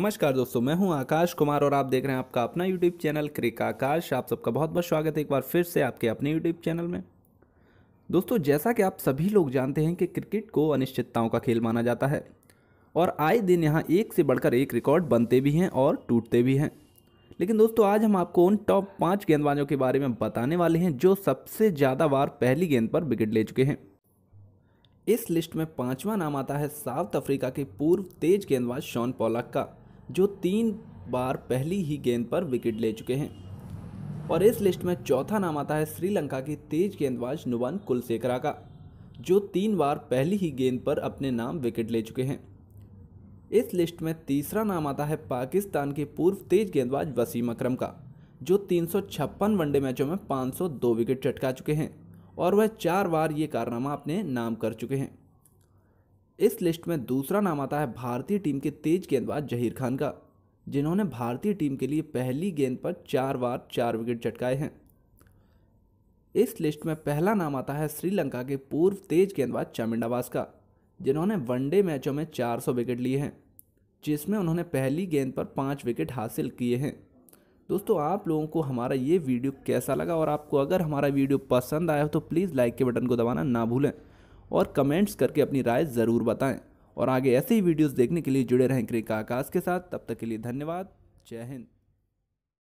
नमस्कार दोस्तों मैं हूं आकाश कुमार और आप देख रहे हैं आपका अपना यूट्यूब चैनल क्रिक आकाश आप सबका बहुत बहुत स्वागत है एक बार फिर से आपके अपने यूट्यूब चैनल में दोस्तों जैसा कि आप सभी लोग जानते हैं कि क्रिकेट को अनिश्चितताओं का खेल माना जाता है और आए दिन यहाँ एक से बढ़कर एक रिकॉर्ड बनते भी हैं और टूटते भी हैं लेकिन दोस्तों आज हम आपको उन टॉप पाँच गेंदबाजों के बारे में बताने वाले हैं जो सबसे ज़्यादा बार पहली गेंद पर विकेट ले चुके हैं इस लिस्ट में पांचवा नाम आता है साउथ अफ्रीका के पूर्व तेज गेंदबाज शॉन पोलक का जो तीन बार पहली ही गेंद पर विकेट ले चुके हैं और इस लिस्ट में चौथा नाम आता है श्रीलंका की तेज गेंदबाज नुवन कुलसेकरा का जो तीन बार पहली ही गेंद पर अपने नाम विकेट ले चुके हैं इस लिस्ट में तीसरा नाम आता है पाकिस्तान के पूर्व तेज गेंदबाज वसीम अक्रम का जो तीन वनडे मैचों में 502 विकेट चटका चुके हैं और वह चार बार ये कारनामा अपने नाम कर चुके हैं इस लिस्ट में दूसरा नाम आता है भारतीय टीम के तेज गेंदबाज जहीर खान का जिन्होंने भारतीय टीम के लिए पहली गेंद पर चार बार चार विकेट चटकाए हैं इस लिस्ट में पहला नाम आता है श्रीलंका के पूर्व तेज गेंदबाज चामिंडावास का जिन्होंने वनडे मैचों में 400 विकेट लिए हैं जिसमें उन्होंने पहली गेंद पर पाँच विकेट हासिल किए हैं दोस्तों आप लोगों को हमारा ये वीडियो कैसा लगा और आपको अगर हमारा वीडियो पसंद आया हो तो प्लीज़ लाइक के बटन को दबाना ना भूलें और कमेंट्स करके अपनी राय ज़रूर बताएं और आगे ऐसे ही वीडियोस देखने के लिए जुड़े रहें क्रिक आकाश के साथ तब तक के लिए धन्यवाद जय हिंद